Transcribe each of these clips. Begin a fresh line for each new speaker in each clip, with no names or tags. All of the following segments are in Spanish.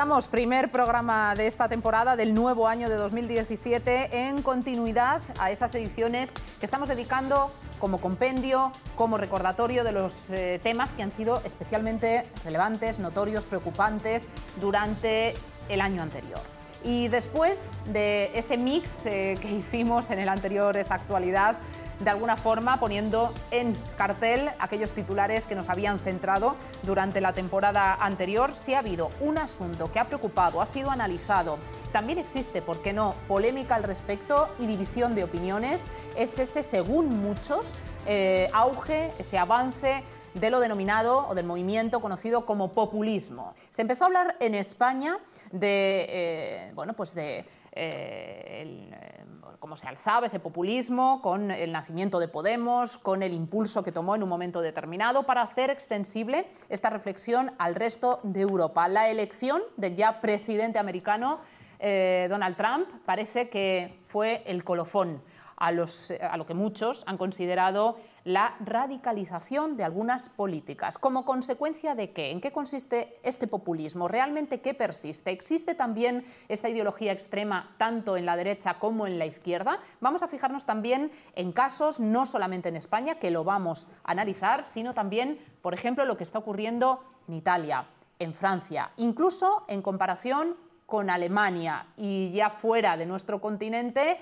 Estamos primer programa de esta temporada del nuevo año de 2017 en continuidad a esas ediciones que estamos dedicando como compendio, como recordatorio de los eh, temas que han sido especialmente relevantes, notorios, preocupantes durante el año anterior. Y después de ese mix eh, que hicimos en el anterior esa Actualidad, de alguna forma poniendo en cartel aquellos titulares que nos habían centrado durante la temporada anterior. Si ha habido un asunto que ha preocupado, ha sido analizado, también existe, ¿por qué no?, polémica al respecto y división de opiniones, es ese, según muchos, eh, auge, ese avance de lo denominado o del movimiento conocido como populismo. Se empezó a hablar en España de, eh, bueno, pues de eh, eh, cómo se alzaba ese populismo con el nacimiento de Podemos, con el impulso que tomó en un momento determinado para hacer extensible esta reflexión al resto de Europa. La elección del ya presidente americano eh, Donald Trump parece que fue el colofón a lo que muchos han considerado la radicalización de algunas políticas. ¿Como consecuencia de qué? ¿En qué consiste este populismo? ¿Realmente qué persiste? ¿Existe también esta ideología extrema tanto en la derecha como en la izquierda? Vamos a fijarnos también en casos, no solamente en España, que lo vamos a analizar, sino también, por ejemplo, lo que está ocurriendo en Italia, en Francia, incluso en comparación con Alemania y ya fuera de nuestro continente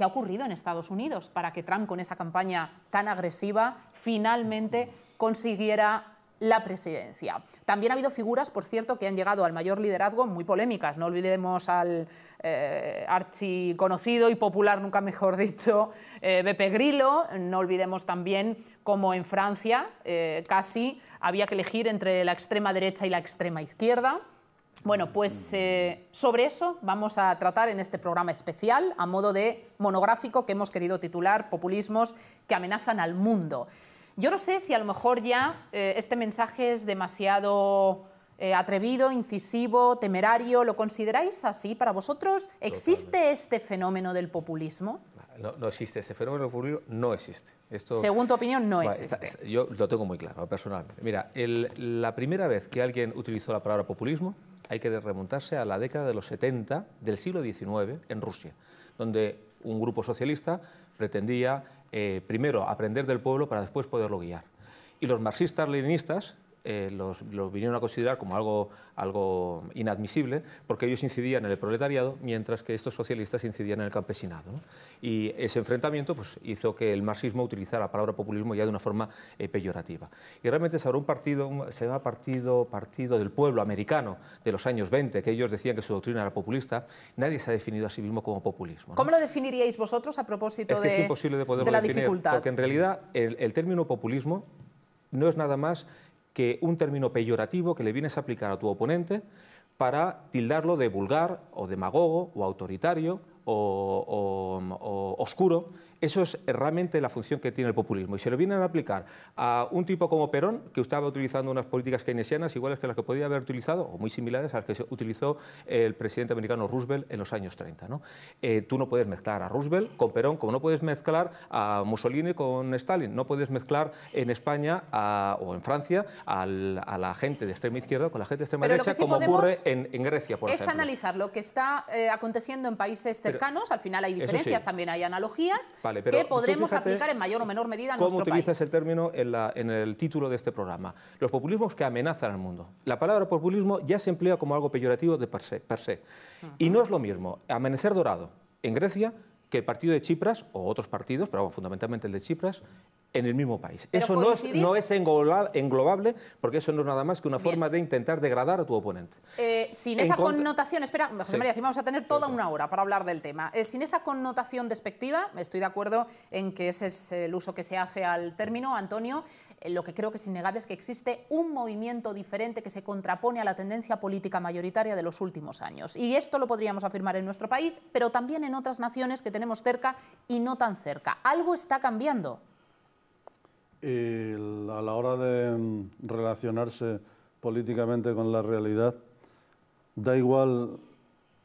¿Qué ha ocurrido en Estados Unidos para que Trump, con esa campaña tan agresiva, finalmente consiguiera la presidencia. También ha habido figuras, por cierto, que han llegado al mayor liderazgo muy polémicas. No olvidemos al eh, archiconocido y popular, nunca mejor dicho, eh, Beppe Grillo. No olvidemos también cómo en Francia eh, casi había que elegir entre la extrema derecha y la extrema izquierda. Bueno, pues mm. eh, sobre eso vamos a tratar en este programa especial, a modo de monográfico que hemos querido titular Populismos que amenazan al mundo. Yo no sé si a lo mejor ya eh, este mensaje es demasiado eh, atrevido, incisivo, temerario. ¿Lo consideráis así para vosotros? ¿Existe este fenómeno del populismo?
No, existe, ese fenómeno del populismo no existe. Esto, Según tu opinión, no existe. yo lo tengo muy claro, personalmente. Mira, la primera vez que alguien utilizó la palabra populismo hay que remontarse a la década de los 70 del siglo XIX en Rusia, donde un grupo socialista pretendía eh, primero aprender del pueblo para después poderlo guiar. Y los marxistas-leninistas eh, los, vinieron a considerar como algo, algo inadmisible, porque ellos incidían en el proletariado, mientras que estos socialistas incidían en el campesinado. Y ese enfrentamiento pues, hizo que el marxismo utilizara la palabra populismo ya de una forma eh, peyorativa. Y realmente se un partido, se llama partido, partido del Pueblo Americano de los años 20, que ellos decían que su doctrina era populista, nadie se ha definido a sí mismo como populismo. ¿Cómo
lo definiríais vosotros a propósito de,
de, la dificultad? Porque en realidad el, el término populismo no es nada más que un término peyorativo que le vienes a aplicar a tu oponente para tildarlo de vulgar o demagogo o autoritario o, o oscuro eso es realmente la función que tiene el populismo. Y se lo vienen a aplicar a un tipo como Perón, que estaba utilizando unas políticas keynesianas iguales que las que podía haber utilizado, o muy similares a las que utilizó el presidente americano Roosevelt en los años 30. ¿no? Eh, tú no puedes mezclar a Roosevelt con Perón, como no puedes mezclar a Mussolini con Stalin, no puedes mezclar en España o en Francia a la gente de extrema izquierda con la gente de extrema derecha, como ocurre en, Grecia, por es ejemplo. Es analizar
lo que está eh, aconteciendo en países cercanos, al final hay diferencias, también hay analogías. ¿Qué podremos aplicar en mayor o menor medida en nuestro país. ¿Cómo utilizas
el término en, el título de este programa? Los populismos que amenazan al mundo. La palabra populismo ya se emplea como algo peyorativo de per se. Y no es lo mismo amanecer dorado en Grecia que el partido de Chipras o otros partidos, pero fundamentalmente el de Chipras, en el mismo país. eso no es, englobable porque eso no es nada más que una forma de intentar degradar a tu oponente.
Eh, sin esa connotación, espera, José María, si vamos a tener toda una hora para hablar del tema, eh, sin esa connotación despectiva, estoy de acuerdo en que ese es el uso que se hace al término, Antonio, eh, lo que creo que es innegable es que existe un movimiento diferente que se contrapone a la tendencia política mayoritaria de los últimos años. Y esto lo podríamos afirmar en nuestro país, pero también en otras naciones que tenemos cerca y no tan cerca. Algo está cambiando.
a la hora de mm, relacionarse políticamente con la realidad, da igual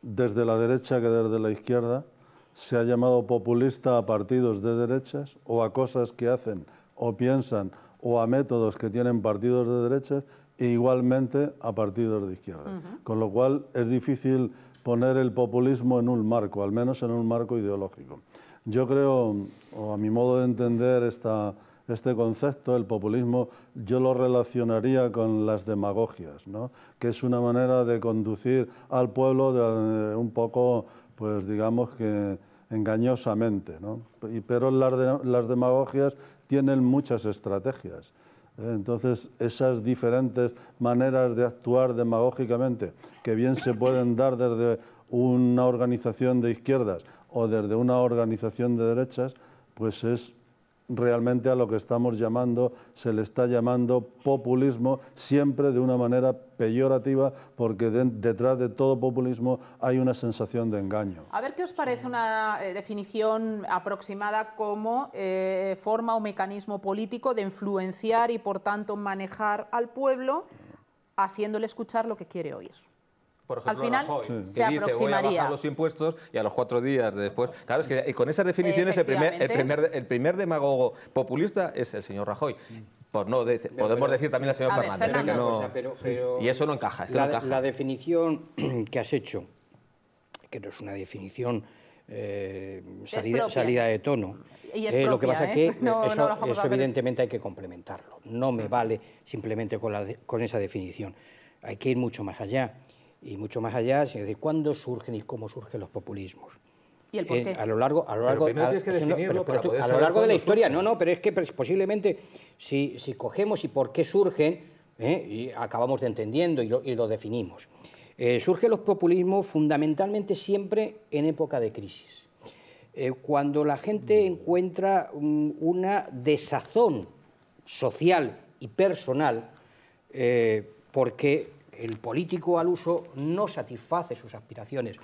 desde la derecha que desde la izquierda, se ha llamado populista a partidos de derechas o a cosas que hacen o piensan o a métodos que tienen partidos de derecha e igualmente a partidos de izquierda. Con lo cual es difícil poner el populismo en un marco, al menos en un marco ideológico. Yo creo, o a mi modo de entender este concepto, el populismo, yo lo relacionaría con las demagogias, que es una manera de conducir al pueblo de, eh, un poco, pues digamos que engañosamente. Y, pero las, las demagogias tienen muchas estrategias. ¿eh? Entonces, esas diferentes maneras de actuar demagógicamente, que bien se pueden dar desde una organización de izquierdas o desde una organización de derechas, pues es realmente a lo que estamos llamando, se le está llamando populismo, siempre de una manera peyorativa, porque detrás de todo populismo hay una sensación de engaño.
A ver qué os parece una eh, definición aproximada como eh, forma o mecanismo político de influenciar y, por tanto, manejar al pueblo haciéndole escuchar lo que quiere oír
por ejemplo, Rajoy, que dice, voy a bajar los impuestos y a los cuatro días después... Claro, es que con esas definiciones el primer, el, primer, demagogo populista es el señor Rajoy. Por no
podemos decir también la señor Fernández. ¿eh? Que no, y eso no encaja, la, definición que has hecho, que no es una definición... Eh, salida, de tono.
Eh, lo que pasa es que eso, evidentemente
hay que complementarlo. No me vale simplemente con esa definición. Hay que ir mucho más allá y mucho más allá, es decir, cuándo surgen y cómo surgen los populismos.
¿Y el por eh, qué? a lo
largo, a lo largo, lo largo de la historia, no, no, pero es que posiblemente si, cogemos y por qué surgen, eh, y acabamos de entendiendo y lo, definimos. surge eh, surgen los populismos fundamentalmente siempre en época de crisis, cuando la gente mm. encuentra mm, una desazón social y personal porque el político al uso no satisface sus aspiraciones.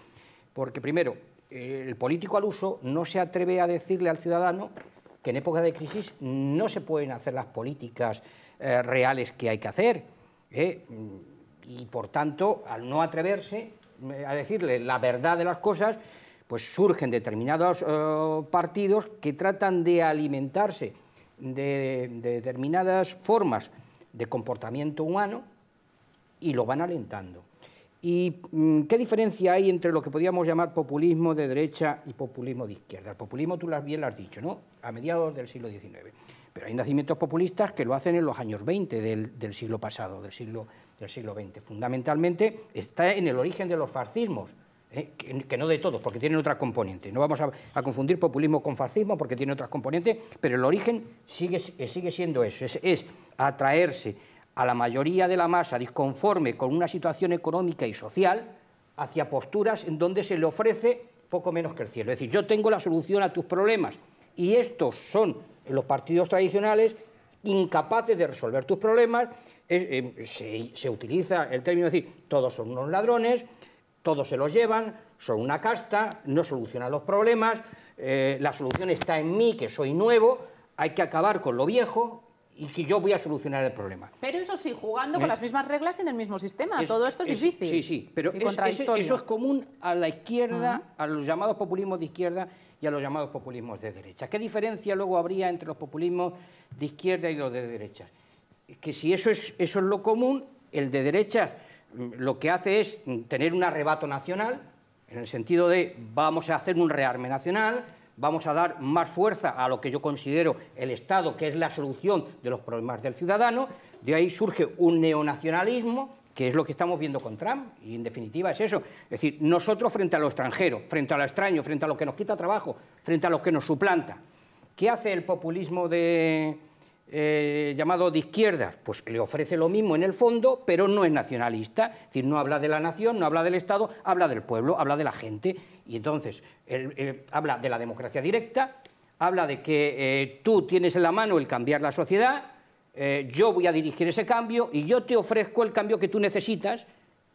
Porque primero, el político al uso no se atreve a decirle al ciudadano que en época de crisis no se pueden hacer las políticas eh, reales que hay que hacer. ¿eh? Y por tanto, al no atreverse eh, a decirle la verdad de las cosas, pues surgen determinados partidos que tratan de alimentarse de determinadas formas de comportamiento humano y lo van alentando. ¿Y mm, qué diferencia hay entre lo que podríamos llamar populismo de derecha y populismo de izquierda? El populismo tú bien lo has dicho, ¿no? A mediados del siglo XIX. Pero hay nacimientos populistas que lo hacen en los años 20 del, siglo pasado, del siglo, del siglo XX. Fundamentalmente está en el origen de los fascismos, ¿eh? que, no de todos, porque tienen otras componentes. No vamos a, confundir populismo con fascismo porque tiene otras componentes, pero el origen sigue, sigue siendo eso, es atraerse a la mayoría de la masa disconforme con una situación económica y social hacia posturas en donde se le ofrece poco menos que el cielo. Es decir, yo tengo la solución a tus problemas y estos son los partidos tradicionales incapaces de resolver tus problemas, em, se, utiliza el término de decir, todos son unos ladrones, todos se los llevan, son una casta, no solucionan los problemas, eh, la solución está en mí, que soy nuevo, hay que acabar con lo viejo, y que yo voy a solucionar el problema.
Pero eso sí, jugando con ¿Eh? las mismas reglas en el mismo sistema. Todo esto es, difícil. Sí, sí, pero eso es
común a la izquierda, a los llamados populismos de izquierda y a los llamados populismos de derecha. ¿Qué diferencia luego habría entre los populismos de izquierda y los de derecha? Que si eso es, eso es lo común, el de derecha... lo que hace es tener un arrebato nacional, en el sentido de vamos a hacer un rearme nacional, vamos a dar más fuerza a lo que yo considero el Estado, que es la solución de los problemas del ciudadano. De ahí surge un neonacionalismo, que es lo que estamos viendo con Trump, y en definitiva es eso. Es decir, nosotros frente a lo extranjero, frente a lo extraño, frente a lo que nos quita trabajo, frente a lo que nos suplanta. ¿Qué hace el populismo de, eh, llamado de izquierdas, pues le ofrece lo mismo en el fondo, pero no es nacionalista, es decir, no habla de la nación, no habla del Estado, habla del pueblo, habla de la gente, y entonces eh, habla de la democracia directa, habla de que eh, tú tienes en la mano el cambiar la sociedad, yo voy a dirigir ese cambio y yo te ofrezco el cambio que tú necesitas,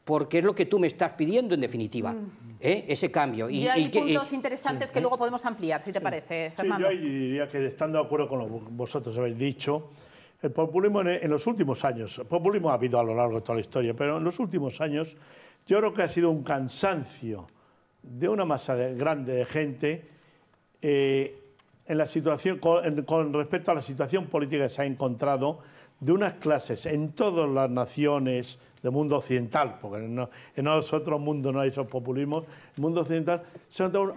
porque es lo que tú me estás pidiendo en definitiva, mm. ¿eh? ese cambio. Y, hay puntos
interesantes que luego podemos ampliar, si te parece, Fernando. yo
diría que estando de acuerdo con lo que vosotros habéis dicho, el populismo en, los últimos años, populismo ha habido a lo largo de toda la historia, pero en los últimos años yo creo que ha sido un cansancio de una masa grande de gente eh, en la situación, con respecto a la situación política que se ha encontrado de unas clases en todas las naciones, del mundo occidental, porque en, otros mundos no hay esos populismos, el mundo occidental,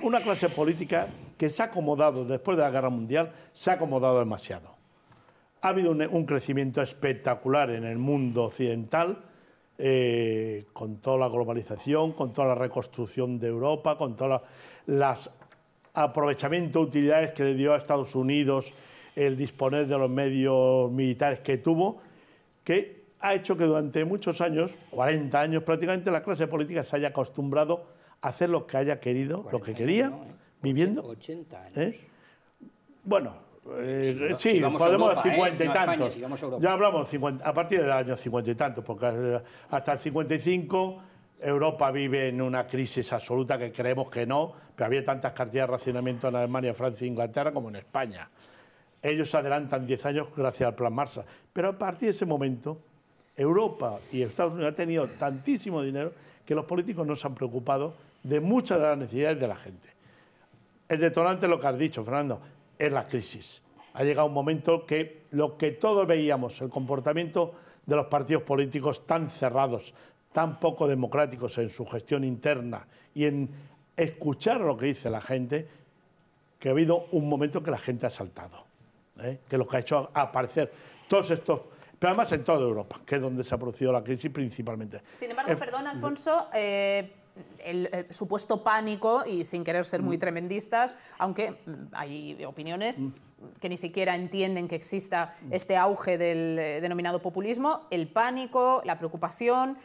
una clase política que se ha acomodado después de la guerra mundial, se ha acomodado demasiado. Ha habido un, crecimiento espectacular en el mundo occidental, eh, con toda la globalización, con toda la reconstrucción de Europa, con todas el las de utilidades que le dio a Estados Unidos el disponer de los medios militares que tuvo, que ha hecho que durante muchos años, 40 años prácticamente, la clase política se haya acostumbrado a hacer lo que haya querido, lo que quería, viviendo.
80
¿Eh? años. Bueno, eh, sí, podemos Europa, 50 ¿eh? y tantos. ya hablamos 50, a partir del año 50 y tantos, porque hasta el 55 Europa vive en una crisis absoluta que creemos que no, pero había tantas cartillas de racionamiento en Alemania, Francia e Inglaterra como en España. Ellos se adelantan 10 años gracias al Plan Marsa... Pero a partir de ese momento Europa y Estados Unidos han tenido tantísimo dinero que los políticos no se han preocupado de muchas de las necesidades de la gente. El detonante lo que has dicho, Fernando, es la crisis. Ha llegado un momento que lo que todos veíamos, el comportamiento de los partidos políticos tan cerrados, tan poco democráticos en su gestión interna y en escuchar lo que dice la gente, que ha habido un momento que la gente ha saltado, ¿eh? que lo que ha hecho aparecer todos estos pero además en toda Europa, que es donde se ha producido la crisis principalmente. Sin embargo, eh, perdón, Alfonso,
eh, el, supuesto pánico, y sin querer ser muy mm. tremendistas, aunque mm, hay opiniones mm. que ni siquiera entienden que exista este auge del eh, denominado populismo, el pánico, la preocupación,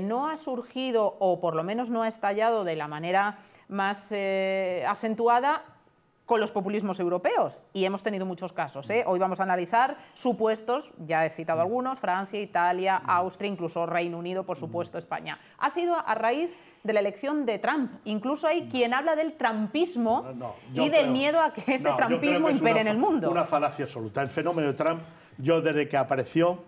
no ha surgido o por lo menos no ha estallado de la manera más acentuada con los populismos europeos. Y hemos tenido muchos casos. ¿eh? Hoy vamos a analizar supuestos, ya he citado algunos, Francia, Italia, Austria, incluso Reino Unido, por supuesto, España. Ha sido a raíz de la elección de Trump. Incluso hay quien habla del trampismo y del miedo a que ese trampismo impere en el
mundo. Una falacia absoluta. El fenómeno de Trump, yo desde que apareció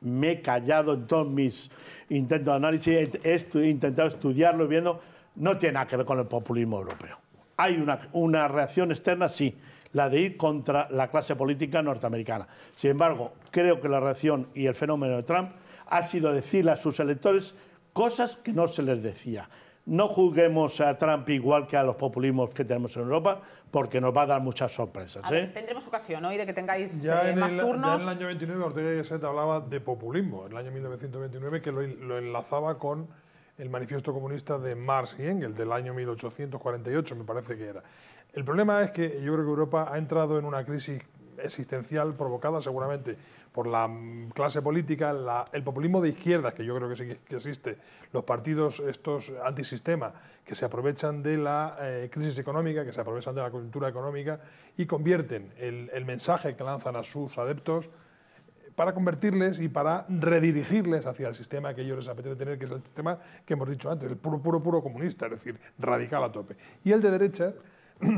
me he callado en todos mis intentos de análisis, he, intentado estudiarlo y viendo, no tiene nada que ver con el populismo europeo. Hay una, reacción externa, sí, la de ir contra la clase política norteamericana. Sin embargo, creo que la reacción y el fenómeno de Trump ha sido decirle a sus electores cosas que no se les decía. No juzguemos a Trump igual que a los populismos que tenemos en Europa, porque nos va a dar muchas sorpresas. ¿eh?
tendremos ocasión hoy de que tengáis eh, más turnos. en el
año 29 Ortega y Gasset hablaba de populismo, en el año 1929, que lo enlazaba con el manifiesto comunista de Marx y Engels del año 1848, me parece que era. El problema es que yo creo que Europa ha entrado en una crisis existencial provocada seguramente por la clase política, el populismo de izquierdas, que yo creo que existe, los partidos estos antisistema, que se aprovechan de la eh, crisis económica, que se aprovechan de la coyuntura económica y convierten el mensaje que lanzan a sus adeptos para convertirles y para redirigirles hacia el sistema que ellos les apetece tener, que es el sistema que hemos dicho antes, el puro, puro, puro comunista, es decir, radical a tope. Y el de derecha,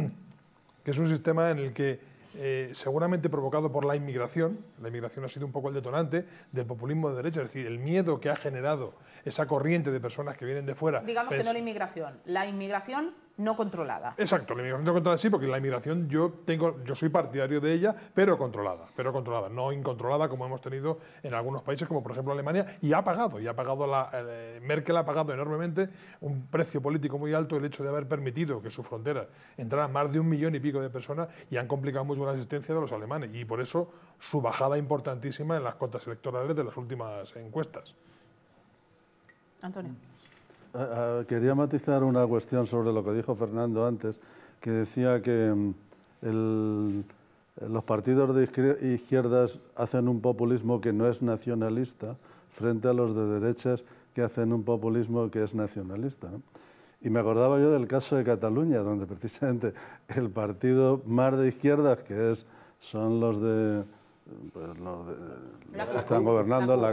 que es un sistema en el que eh, seguramente provocado por la inmigración, la inmigración ha sido un poco el detonante del populismo de derecha, es decir, el miedo que ha generado esa corriente de personas que vienen de fuera. Digamos que no la
inmigración, la inmigración no controlada.
Exacto, la inmigración no controlada sí, porque la inmigración yo tengo, yo soy partidario de ella, pero controlada, pero controlada, no incontrolada como hemos tenido en algunos países, como por ejemplo Alemania, y ha pagado, y ha pagado la, eh, Merkel ha pagado enormemente un precio político muy alto el hecho de haber permitido que sus fronteras entraran más de un millón y pico de personas y han complicado mucho la existencia de los alemanes, y por eso su bajada importantísima en las cotas electorales de las últimas encuestas.
Antonio. Ah,
ah, quería matizar una cuestión sobre lo que dijo Fernando antes, que decía que mm, los partidos de izquierdas hacen un populismo que no es nacionalista frente a los de derechas que hacen un populismo que es nacionalista. Y me acordaba yo del caso de Cataluña, donde precisamente el partido más de izquierdas, que es, son los de... Pues,
están gobernando la,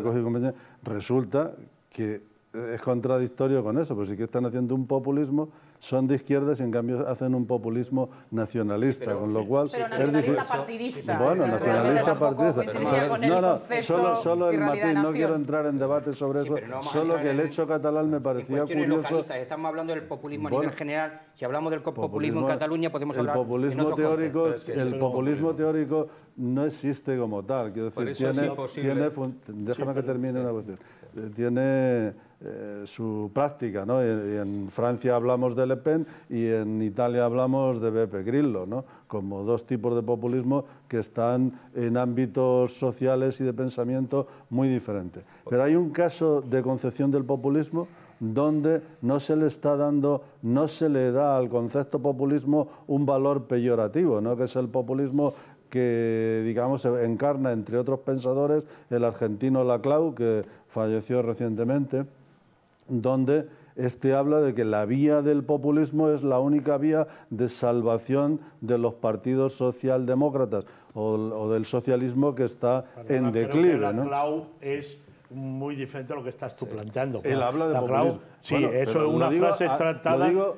resulta que es contradictorio con eso, porque si que están haciendo un populismo, son de izquierdas y en cambio hacen un populismo nacionalista, con lo cual... Pero nacionalista
partidista. Bueno, nacionalista partidista. No, no, solo, el matiz, no quiero
entrar en debate sobre eso, solo que el hecho catalán me parecía curioso...
Estamos hablando del populismo en a nivel general, si hablamos del populismo, en Cataluña podemos hablar... El populismo teórico, el
populismo teórico no existe como tal, quiero decir, tiene... tiene déjame que termine una cuestión tiene eh, su práctica. ¿no? en Francia hablamos de Le Pen y en Italia hablamos de Beppe Grillo, ¿no? como dos tipos de populismo que están en ámbitos sociales y de pensamiento muy diferentes. Pero hay un caso de concepción del populismo donde no se le está dando, no se le da al concepto populismo un valor peyorativo, ¿no? que es el populismo que, digamos, encarna, entre otros pensadores, el argentino Laclau, que falleció recientemente, donde este habla de que la vía del populismo es la única vía de salvación de los partidos socialdemócratas o, del socialismo que está en declive.
es muy diferente a lo que estás tú planteando. Él habla de populismo... Sí, eso es una frase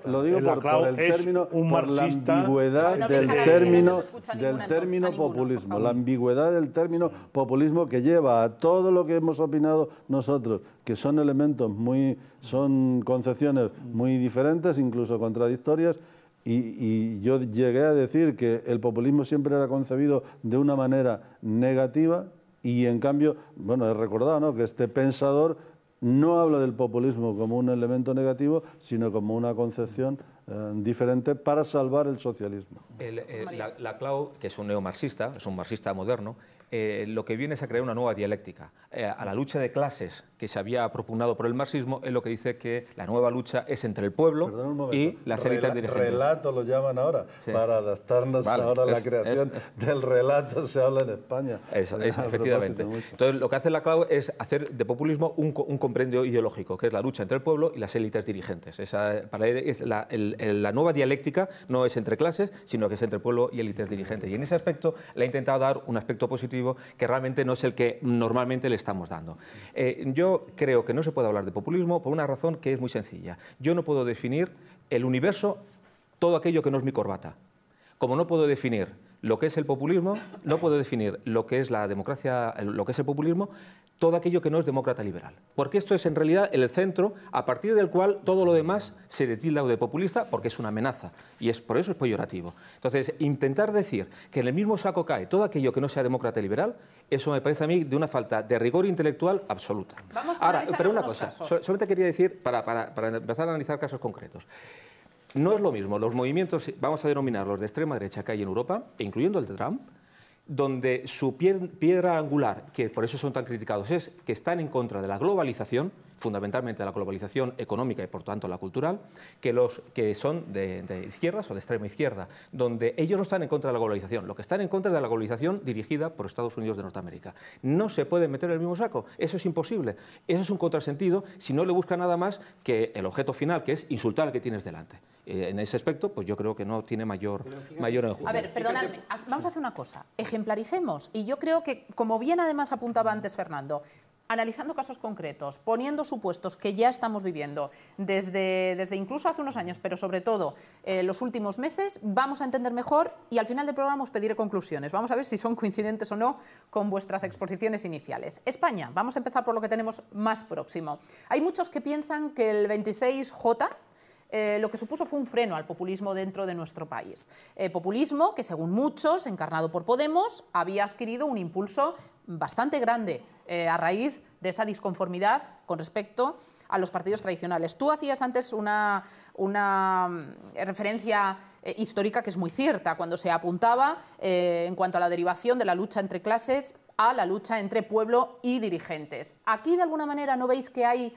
Lo digo, por, el término, por la ambigüedad del término,
del término populismo. la ambigüedad del término populismo que lleva a todo lo que hemos opinado nosotros, que son elementos muy, son concepciones muy diferentes, incluso contradictorias, y, yo llegué a decir que el populismo siempre era concebido de una manera negativa y en cambio, bueno, he recordado ¿no? que este pensador no habla del populismo como un elemento negativo, sino como una concepción eh, diferente para salvar el socialismo.
Eh, pues, la, Clau, que es un neomarxista, es un marxista moderno, eh, lo que viene es a crear una nueva dialéctica. Eh, a la lucha de clases que se había propugnado por el marxismo es lo que dice que la nueva lucha es entre el pueblo y las élites dirigentes el
Relato lo llaman ahora, para adaptarnos ahora a la creación del relato se habla en España.
Eso, efectivamente. Entonces lo que hace la clave es hacer de populismo un, un, comprendio ideológico, que es la lucha entre el pueblo y las élites dirigentes. Esa, para es la, la nueva dialéctica no es entre clases, sino que es entre pueblo y élites dirigentes. Y en ese aspecto le ha intentado dar un aspecto positivo que realmente no es el que normalmente le estamos dando. Eh, yo creo que no se puede hablar de populismo por una razón que es muy sencilla. Yo no puedo definir el universo, todo aquello que no es mi corbata. Como no puedo definir lo que es el populismo, no puedo definir lo que es la democracia, lo que es el populismo, todo aquello que no es demócrata liberal. Porque esto es en realidad el centro a partir del cual todo lo demás se detilda de populista porque es una amenaza y es por eso es peyorativo. Entonces, intentar decir que en el mismo saco cae todo aquello que no sea demócrata liberal, eso me parece a mí de una falta de rigor intelectual absoluta. Vamos a Ahora, pero una cosa, solo te quería decir, para, para empezar a analizar casos concretos no es lo mismo los movimientos, vamos a denominarlos de extrema derecha que hay en Europa, incluyendo el de Trump, donde su piedra angular, que por eso son tan criticados, es que están en contra de la globalización, fundamentalmente a la globalización económica y por tanto a la cultural, que los que son de, izquierdas o de extrema izquierda, donde ellos no están en contra de la globalización, lo que están en contra es de la globalización dirigida por Estados Unidos de Norteamérica. No se puede meter en el mismo saco, eso es imposible, eso es un contrasentido si no le busca nada más que el objeto final, que es insultar al que tienes delante. Eh, en ese aspecto, pues yo creo que no tiene mayor, mayor A ver,
perdonadme, vamos a hacer una cosa, ejemplaricemos, y yo creo que, como bien además apuntaba antes Fernando, analizando casos concretos, poniendo supuestos que ya estamos viviendo desde, desde incluso hace unos años, pero sobre todo eh, los últimos meses, vamos a entender mejor y al final del programa os pediré conclusiones. Vamos a ver si son coincidentes o no con vuestras exposiciones iniciales. España, vamos a empezar por lo que tenemos más próximo. Hay muchos que piensan que el 26J, eh, lo que supuso fue un freno al populismo dentro de nuestro país. Eh, populismo que, según muchos, encarnado por Podemos, había adquirido un impulso bastante grande eh, a raíz de esa disconformidad con respecto a los partidos tradicionales. Tú hacías antes una, mm, referencia eh, histórica que es muy cierta, cuando se apuntaba eh, en cuanto a la derivación de la lucha entre clases a la lucha entre pueblo y dirigentes. Aquí, de alguna manera, ¿no veis que hay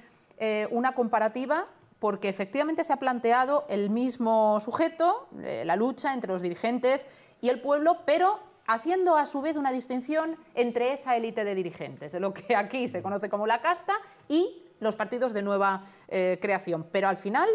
una comparativa? Porque efectivamente se ha planteado el mismo sujeto, la lucha entre los dirigentes y el pueblo, pero haciendo a su vez una distinción entre esa élite de dirigentes, de lo que aquí se conoce como la casta, y los partidos de nueva eh, creación. Pero al final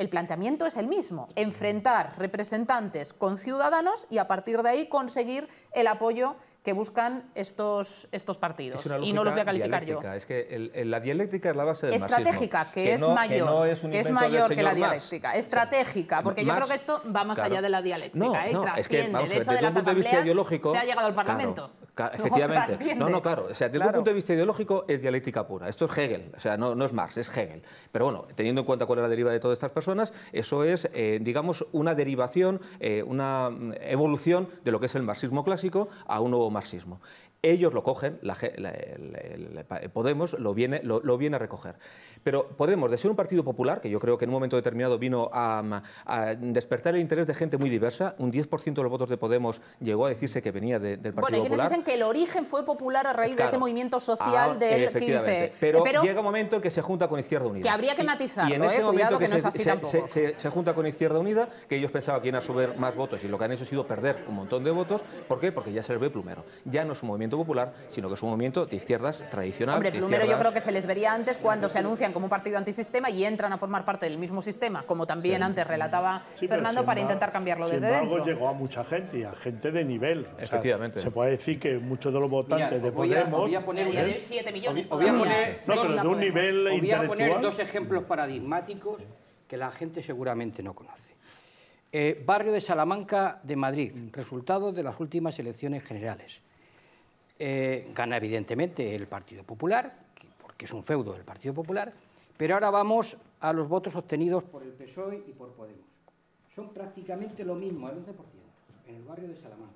el planteamiento es el mismo, enfrentar representantes con ciudadanos y a partir de ahí conseguir el apoyo que buscan estos, estos partidos. y no los voy a calificar yo.
Es que la dialéctica es la base de Estratégica, que, que, es mayor, que, es mayor que la dialéctica.
Estratégica, porque yo creo que esto va más allá de la dialéctica. eh, Es de de las asambleas ideológico, se ha llegado al Parlamento efectivamente. No, no,
claro. desde un punto de vista ideológico es dialéctica pura. Esto es Hegel, o sea, no, es Marx, es Hegel. Pero bueno, teniendo en cuenta cuál es la deriva de todas estas personas, eso es, eh, digamos, una derivación, eh, una mm, evolución de lo que es el marxismo clásico a un nuevo marxismo. Ellos lo cogen, la, Podemos lo viene, lo, lo viene a recoger. Pero Podemos, de ser un partido popular, que yo creo que en un momento determinado vino a, despertar el interés de gente muy diversa, un 10% de los votos de Podemos llegó a decirse que venía del Partido Popular. Bueno, hay quienes dicen
que el origen fue popular a raíz de ese movimiento social de ah, del 15. Pero, pero, llega
un momento en que se junta con Izquierda Unida. Que habría que
matizarlo, y, en ese eh, momento que, no es así se, tampoco.
Se, junta con Izquierda Unida, que ellos pensaban que iban a subir más votos y lo que han hecho ha sido perder un montón de votos. ¿Por qué? Porque ya se ve plumero. Ya no es un movimiento popular, sino que es un movimiento de izquierdas tradicional. Hombre, plumero yo creo que
se les vería antes cuando se anuncian como un partido antisistema y entran a formar parte del mismo sistema, como también antes relataba Fernando, para intentar cambiarlo sin desde embargo,
llegó a mucha gente y a gente de nivel. Efectivamente. se puede decir que muchos de los votantes de Podemos... Voy poner... millones
de
un nivel poner dos ejemplos paradigmáticos que la gente seguramente no conoce. Eh, barrio de Salamanca de Madrid, resultado de las últimas elecciones generales. Eh, gana evidentemente el Partido Popular, que es un feudo del Partido Popular, pero ahora vamos a los votos obtenidos por el PSOE y por Podemos. Son prácticamente lo mismo, el 11%, en el barrio de Salamanca.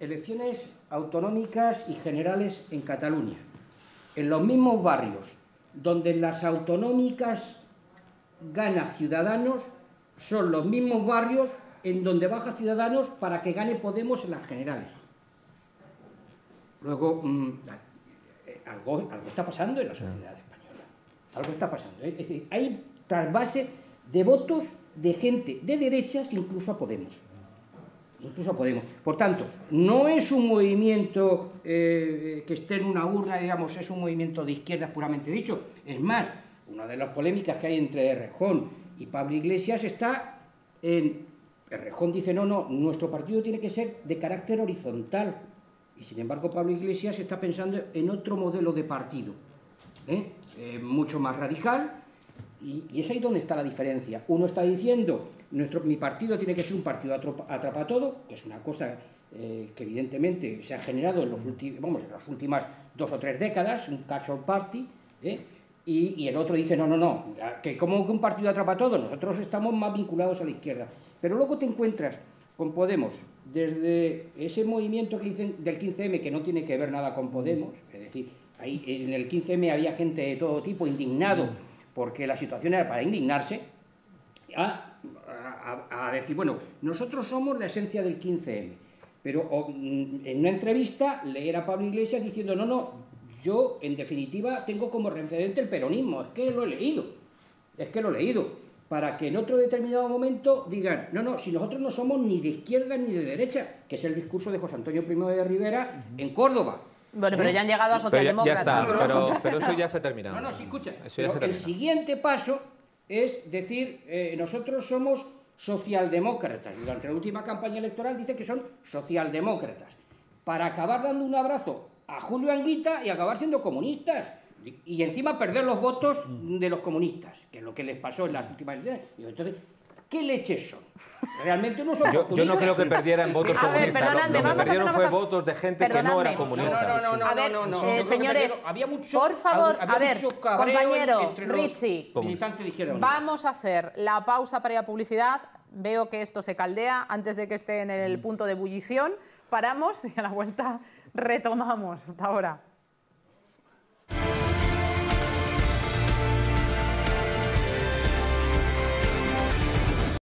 Elecciones autonómicas y generales en Cataluña. En los mismos barrios, donde las autonómicas gana Ciudadanos, son los mismos barrios en donde baja Ciudadanos para que gane Podemos en las generales. Luego, mmm, algo, está pasando en la sociedad española. Algo está pasando. Es decir, hay trasvase de votos de gente de derechas incluso a Podemos. Incluso a Podemos. Por tanto, no es un movimiento eh, que esté en una urna, digamos, es un movimiento de izquierdas puramente dicho. Es más, una de las polémicas que hay entre Rejón y Pablo Iglesias está en... Rejón dice, no, no, nuestro partido tiene que ser de carácter horizontal, y sin embargo Pablo Iglesias está pensando en otro modelo de partido, ¿eh? Eh, mucho más radical, y, es ahí donde está la diferencia. Uno está diciendo, nuestro, mi partido tiene que ser un partido atrapa todo, que es una cosa eh, que evidentemente se ha generado en, los vamos, en las últimas dos o tres décadas, un catch-all party, y, y, el otro dice, no, no, no, que como que un partido atrapa todo, nosotros estamos más vinculados a la izquierda. Pero luego te encuentras con Podemos, desde ese movimiento del 15M que no tiene que ver nada con Podemos, es decir, ahí en el 15M había gente de todo tipo indignado porque la situación era para indignarse, a, decir, bueno, nosotros somos la esencia del 15M. Pero mm, en una entrevista leer a Pablo Iglesias diciendo, no, no, yo en definitiva tengo como referente el peronismo, es que lo he leído, es que lo he leído para que en otro determinado momento digan, no, no, si nosotros no somos ni de izquierda ni de derecha, que es el discurso de José Antonio I de Rivera en Córdoba.
Bueno, pero ya han llegado a socialdemócratas.
Pero ya, pero, eso ya se ha terminado. No, no, sí, escucha. el siguiente paso es decir, eh, nosotros somos socialdemócratas. Durante la última campaña electoral dice que son socialdemócratas. Para acabar dando un abrazo a Julio Anguita y acabar siendo comunistas. Y encima perder los votos mm. de los comunistas, que es lo que les pasó en las últimas elecciones. Entonces, ¿Qué leches son? Realmente no son yo, yo no creo que perdieran votos comunistas.
Ver, lo, que perdieron fue votos de gente que no era comunista. No, no,
no, no, ver, eh, señores, había mucho, por favor, a ver, compañero Richie, vamos a hacer la pausa para ir a publicidad. Veo que esto se caldea antes de que esté en el mm. punto de ebullición. Paramos y a la vuelta retomamos. Hasta ahora.